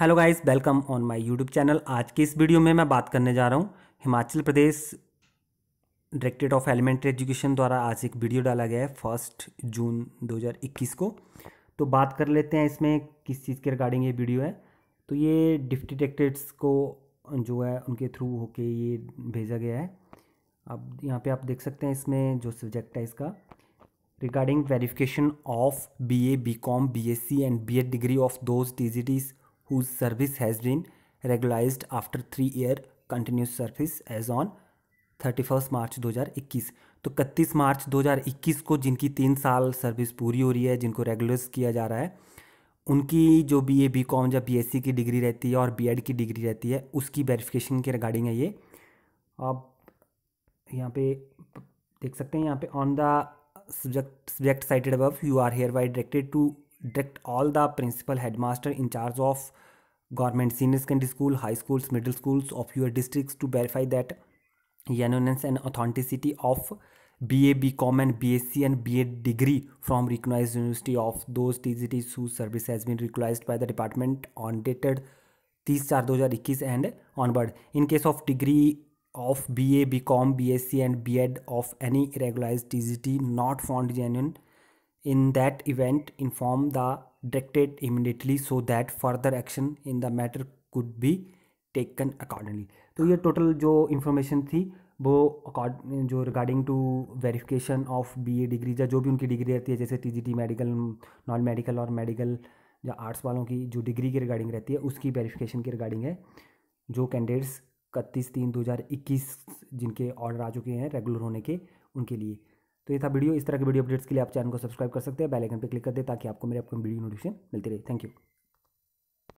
Hello guys welcome on my YouTube channel आज की इस वीडियो में मैं बात करने जा रहा हूँ Himachal Pradesh directorate of elementary education द्वारा आज एक वीडियो डाला गया है फर्स्ट जून 2021 को तो बात कर लेते हैं इसमें किस चीज़ के रिगार्डिंग ये वीडियो है तो ये डिप्टी डायरेक्टरेट्स को जो है उनके थ्रू होके ये भेजा गया है अब यहाँ पर आप देख सकते हैं इसमें जो सब्जेक्ट है इसका regarding verification of B A B Com B S C and B Ed degree of those T G Ts whose service has been regularized after three year continuous service as on thirty first March 2021 तो इकतीस मार्च 2021 को जिनकी तीन साल service पूरी हो रही है जिनको रेगुलर्स किया जा रहा है उनकी जो बी ए बी कॉम या बी एस सी की डिग्री रहती है और बी एड की डिग्री रहती है उसकी वेरिफिकेशन के रिगार्डिंग है ये आप यहाँ पे देख सकते हैं यहाँ पे on the subject subject cited above you are hereby directed to direct all the principal headmaster in charge of government senior secondary school, high schools, middle schools of your districts to verify that genuineness and authenticity of BA, BCom and BSc and BA degree from recognized university of those TGTs whose service has been recognized by the department on dated 30 2021 and onward. In case of degree of BA, BCom, BSc and BEd of any regularized TGT not found genuine in that event inform the directorate immediately so that further action in the matter could be taken accordingly तो ये total जो information थी वो accord जो regarding to verification of B A degree या जो भी उनकी डिग्री रहती है जैसे T G T medical non medical और मेडिकल या आर्ट्स वालों की जो डिग्री की रिगार्डिंग रहती है उसकी वेरिफिकेशन की रिगार्डिंग है जो कैंडिडेट्स इकतीस तीन दो हज़ार इक्कीस जिनके ऑर्डर आ चुके हैं रेगुलर होने के उनके लिए तो ये था वीडियो इस तरह के वीडियो अपडेट्स के लिए आप चैनल को सब्सक्राइब कर सकते हैं बेल आइकन पर क्लिक कर दे ताकि आपको मेरे अपने वीडियो नोटिफिकेशन मिलती रहे थैंक यू